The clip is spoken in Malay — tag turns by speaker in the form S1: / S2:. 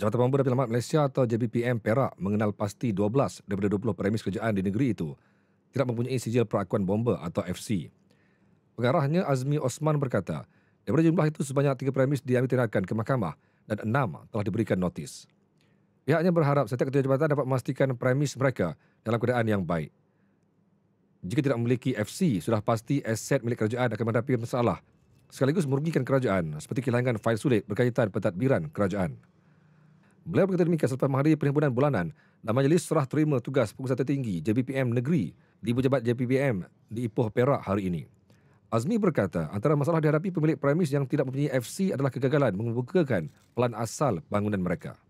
S1: Jabatan Pemuda Penyelamat Malaysia atau JBPM Perak mengenal pasti 12 daripada 20 premis kerjaan di negeri itu tidak mempunyai sijil perakuan bomba atau FC. Pengarahnya Azmi Osman berkata, daripada jumlah itu sebanyak 3 premis diambil tindakan ke mahkamah dan 6 telah diberikan notis. Pihaknya berharap setiap ketua jabatan dapat memastikan premis mereka dalam keadaan yang baik. Jika tidak memiliki FC, sudah pasti aset milik kerajaan akan menghadapi masalah sekaligus merugikan kerajaan seperti kehilangan fail sulit berkaitan pentadbiran kerajaan. Beliau berkata demikian selepas menghadiri perhimpunan bulanan dan majlis serah terima tugas pengurusan tertinggi JPPM negeri di pejabat JPPM di Ipoh Perak hari ini. Azmi berkata, antara masalah dihadapi pemilik premis yang tidak mempunyai FC adalah kegagalan mengembukakan pelan asal bangunan mereka.